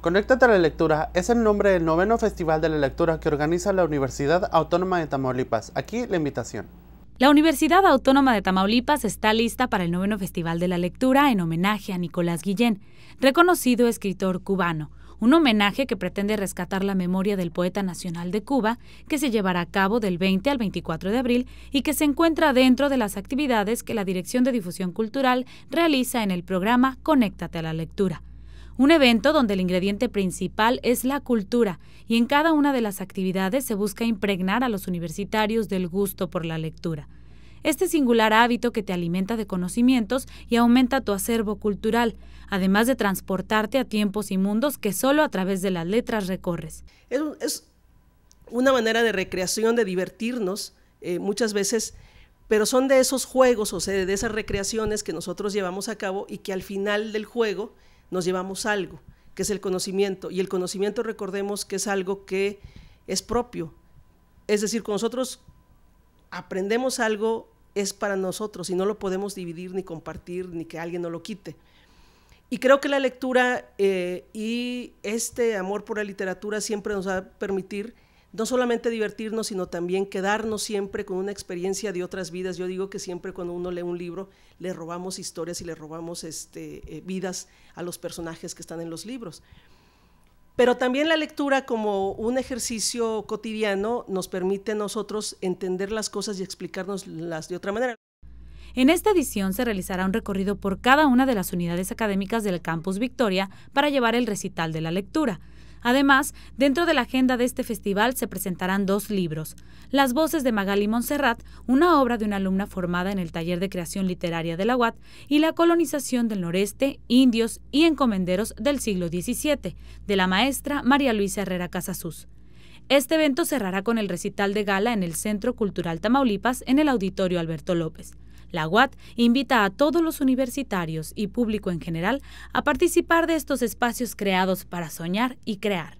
Conéctate a la Lectura es el nombre del noveno Festival de la Lectura que organiza la Universidad Autónoma de Tamaulipas. Aquí la invitación. La Universidad Autónoma de Tamaulipas está lista para el noveno Festival de la Lectura en homenaje a Nicolás Guillén, reconocido escritor cubano. Un homenaje que pretende rescatar la memoria del poeta nacional de Cuba, que se llevará a cabo del 20 al 24 de abril y que se encuentra dentro de las actividades que la Dirección de Difusión Cultural realiza en el programa Conéctate a la Lectura un evento donde el ingrediente principal es la cultura y en cada una de las actividades se busca impregnar a los universitarios del gusto por la lectura. Este singular hábito que te alimenta de conocimientos y aumenta tu acervo cultural, además de transportarte a tiempos y mundos que solo a través de las letras recorres. Es, una manera de recreación, de divertirnos eh, muchas veces, pero son de esos juegos, o sea, de esas recreaciones que nosotros llevamos a cabo y que al final del juego nos llevamos algo, que es el conocimiento. Y el conocimiento, recordemos, que es algo que es propio. Es decir, con nosotros aprendemos algo, es para nosotros y no lo podemos dividir ni compartir ni que alguien nos lo quite. Y creo que la lectura eh, y este amor por la literatura siempre nos va a permitir no solamente divertirnos, sino también quedarnos siempre con una experiencia de otras vidas. Yo digo que siempre cuando uno lee un libro, le robamos historias y le robamos este, eh, vidas a los personajes que están en los libros. Pero también la lectura como un ejercicio cotidiano nos permite a nosotros entender las cosas y explicárnoslas de otra manera. En esta edición se realizará un recorrido por cada una de las unidades académicas del Campus Victoria para llevar el recital de la lectura. Además, dentro de la agenda de este festival se presentarán dos libros. Las voces de Magali Montserrat, una obra de una alumna formada en el taller de creación literaria de la UAT, y la colonización del noreste, indios y encomenderos del siglo XVII, de la maestra María Luisa Herrera Casasus. Este evento cerrará con el recital de gala en el Centro Cultural Tamaulipas en el Auditorio Alberto López. La UAT invita a todos los universitarios y público en general a participar de estos espacios creados para soñar y crear.